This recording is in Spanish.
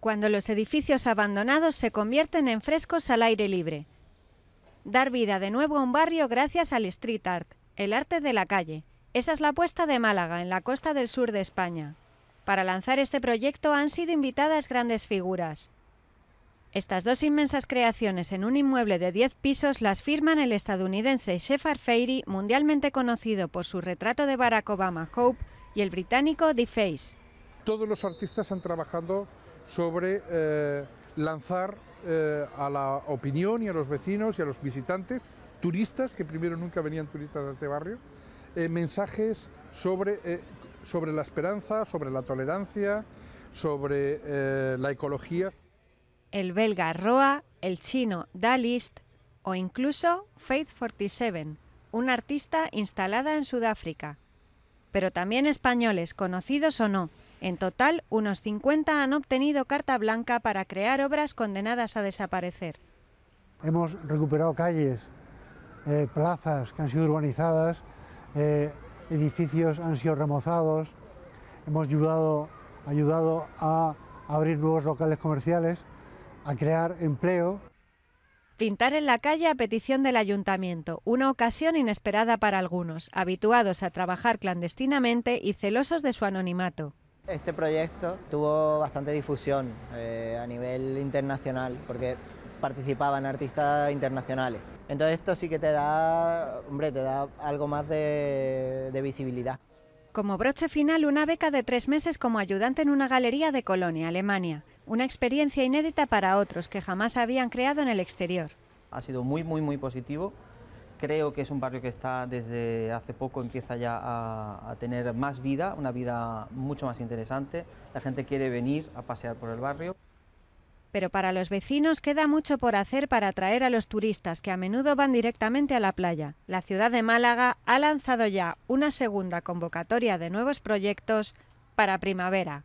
cuando los edificios abandonados se convierten en frescos al aire libre. Dar vida de nuevo a un barrio gracias al street art, el arte de la calle. Esa es la apuesta de Málaga, en la costa del sur de España. Para lanzar este proyecto han sido invitadas grandes figuras. Estas dos inmensas creaciones en un inmueble de 10 pisos las firman el estadounidense Shepard Fairey, mundialmente conocido por su retrato de Barack Obama Hope, y el británico The Face. Todos los artistas han trabajado sobre eh, lanzar eh, a la opinión y a los vecinos y a los visitantes, turistas, que primero nunca venían turistas a este barrio, eh, mensajes sobre, sobre la esperanza, sobre la tolerancia, sobre la ecología. El belga Roa, el chino Dalist o incluso Faith 47, una artista instalada en Sudáfrica. Pero también españoles, conocidos o no, en total, unos 50 han obtenido carta blanca para crear obras condenadas a desaparecer. Hemos recuperado calles, eh, plazas que han sido urbanizadas, eh, edificios han sido remozados, hemos ayudado, ayudado a abrir nuevos locales comerciales, a crear empleo. Pintar en la calle a petición del ayuntamiento, una ocasión inesperada para algunos, habituados a trabajar clandestinamente y celosos de su anonimato. Este proyecto tuvo bastante difusión eh, a nivel internacional porque participaban artistas internacionales. Entonces esto sí que te da, hombre, te da algo más de visibilidad. Como broche final, una beca de tres meses como ayudante en una galería de Colonia, Alemania. Una experiencia inédita para otros que jamás habían creado en el exterior. Ha sido muy, muy, muy positivo creo que es un barrio que está desde hace poco, empieza ya a, a, tener más vida, una vida mucho más interesante. La gente quiere venir a pasear por el barrio. Pero para los vecinos queda mucho por hacer para atraer a los turistas que a menudo van directamente a la playa. La ciudad de Málaga ha lanzado ya una segunda convocatoria de nuevos proyectos para primavera.